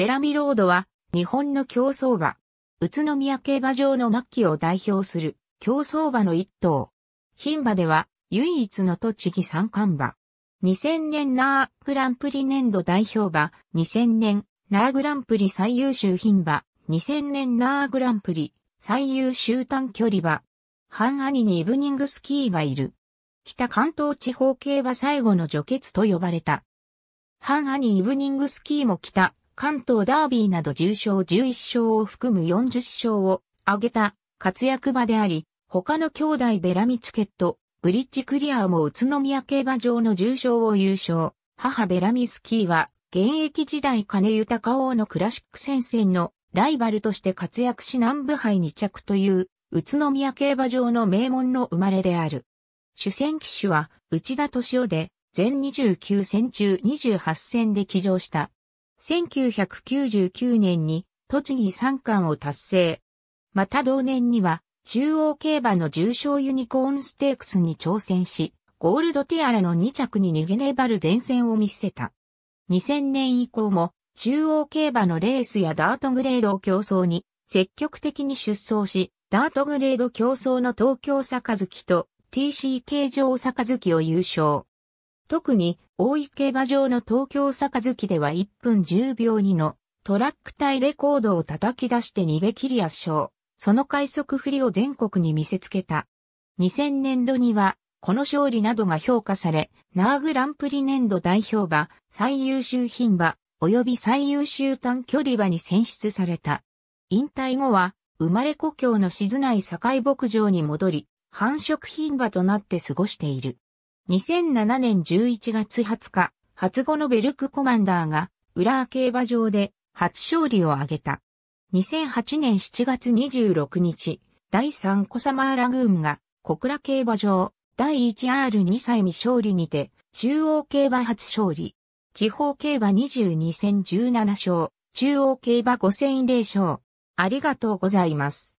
ベラミロードは、日本の競走馬、宇都宮競馬場の末期を代表する競走馬の一頭。牝馬では、唯一の栃木三冠馬。2000年ナーグランプリ年度代表馬、2000年ナーグランプリ最優秀牝馬、2000年ナーグランプリ最優秀短距離馬。半兄にイブニングスキーがいる。北関東地方競馬最後の除血と呼ばれた。半兄イブニングスキーも北関東ダービーなど重賞11勝を含む40勝を挙げた活躍場であり、他の兄弟ベラミチケット、ブリッジクリアーも宇都宮競馬場の重賞を優勝。母ベラミスキーは、現役時代金豊王のクラシック戦線のライバルとして活躍し南部杯2着という、宇都宮競馬場の名門の生まれである。主戦騎手は、内田敏夫で、全29戦中28戦で騎乗した。1999年に栃木三冠を達成。また同年には中央競馬の重賞ユニコーンステークスに挑戦し、ゴールドティアラの2着に逃げ粘る前線を見せた。2000年以降も中央競馬のレースやダートグレード競争に積極的に出走し、ダートグレード競争の東京杯と TCK 上杯を優勝。特に、大井競馬場の東京杯では1分10秒2のトラック対レコードを叩き出して逃げ切り圧勝。その快速振りを全国に見せつけた。2000年度には、この勝利などが評価され、ナーグランプリ年度代表馬、最優秀品馬、及び最優秀短距離馬に選出された。引退後は、生まれ故郷の静内境牧場に戻り、繁殖品馬となって過ごしている。2007年11月20日、初後のベルクコマンダーが、浦和競馬場で初勝利を挙げた。2008年7月26日、第3コサマーラグーンが、小倉競馬場、第 1R2 歳未勝利にて、中央競馬初勝利。地方競馬22戦17勝、中央競馬5戦0勝。ありがとうございます。